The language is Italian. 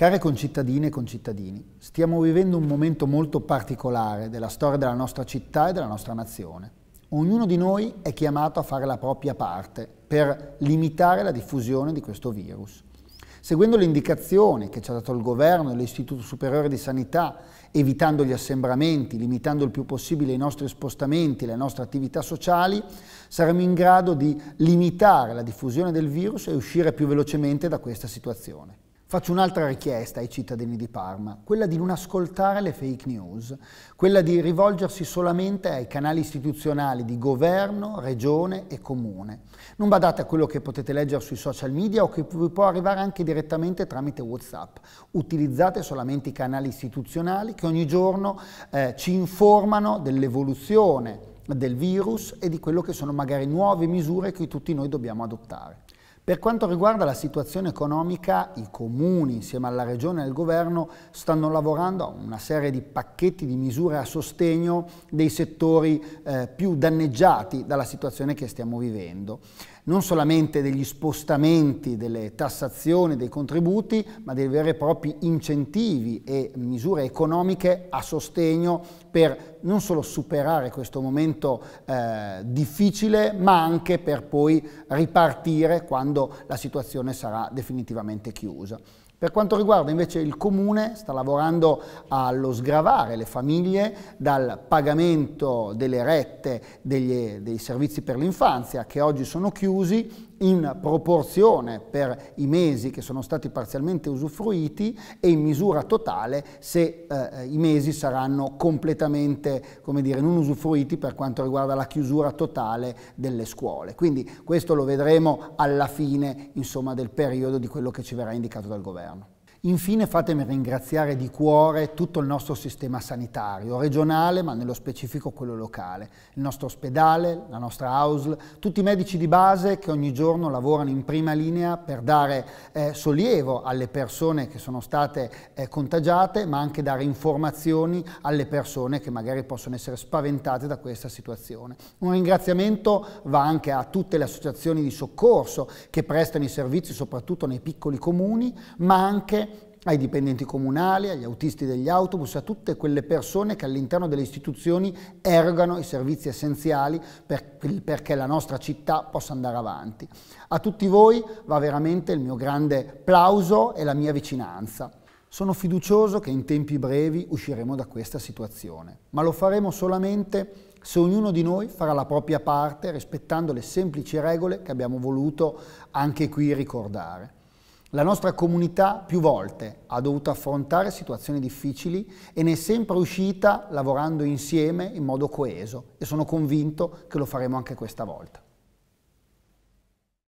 Care concittadine e concittadini, stiamo vivendo un momento molto particolare della storia della nostra città e della nostra nazione. Ognuno di noi è chiamato a fare la propria parte per limitare la diffusione di questo virus. Seguendo le indicazioni che ci ha dato il governo e l'Istituto Superiore di Sanità, evitando gli assembramenti, limitando il più possibile i nostri spostamenti, le nostre attività sociali, saremo in grado di limitare la diffusione del virus e uscire più velocemente da questa situazione. Faccio un'altra richiesta ai cittadini di Parma, quella di non ascoltare le fake news, quella di rivolgersi solamente ai canali istituzionali di governo, regione e comune. Non badate a quello che potete leggere sui social media o che vi può arrivare anche direttamente tramite Whatsapp. Utilizzate solamente i canali istituzionali che ogni giorno eh, ci informano dell'evoluzione del virus e di quello che sono magari nuove misure che tutti noi dobbiamo adottare. Per quanto riguarda la situazione economica, i comuni insieme alla regione e al governo stanno lavorando a una serie di pacchetti di misure a sostegno dei settori eh, più danneggiati dalla situazione che stiamo vivendo non solamente degli spostamenti, delle tassazioni, dei contributi, ma dei veri e propri incentivi e misure economiche a sostegno per non solo superare questo momento eh, difficile, ma anche per poi ripartire quando la situazione sarà definitivamente chiusa. Per quanto riguarda invece il Comune, sta lavorando allo sgravare le famiglie dal pagamento delle rette degli, dei servizi per l'infanzia che oggi sono chiusi chiusi in proporzione per i mesi che sono stati parzialmente usufruiti e in misura totale se eh, i mesi saranno completamente dire, non usufruiti per quanto riguarda la chiusura totale delle scuole. Quindi questo lo vedremo alla fine insomma, del periodo di quello che ci verrà indicato dal governo. Infine fatemi ringraziare di cuore tutto il nostro sistema sanitario, regionale ma nello specifico quello locale, il nostro ospedale, la nostra AUSL, tutti i medici di base che ogni giorno lavorano in prima linea per dare eh, sollievo alle persone che sono state eh, contagiate ma anche dare informazioni alle persone che magari possono essere spaventate da questa situazione. Un ringraziamento va anche a tutte le associazioni di soccorso che prestano i servizi soprattutto nei piccoli comuni ma anche ai dipendenti comunali, agli autisti degli autobus, a tutte quelle persone che all'interno delle istituzioni erogano i servizi essenziali per, perché la nostra città possa andare avanti. A tutti voi va veramente il mio grande plauso e la mia vicinanza. Sono fiducioso che in tempi brevi usciremo da questa situazione, ma lo faremo solamente se ognuno di noi farà la propria parte rispettando le semplici regole che abbiamo voluto anche qui ricordare. La nostra comunità più volte ha dovuto affrontare situazioni difficili e ne è sempre uscita lavorando insieme in modo coeso e sono convinto che lo faremo anche questa volta.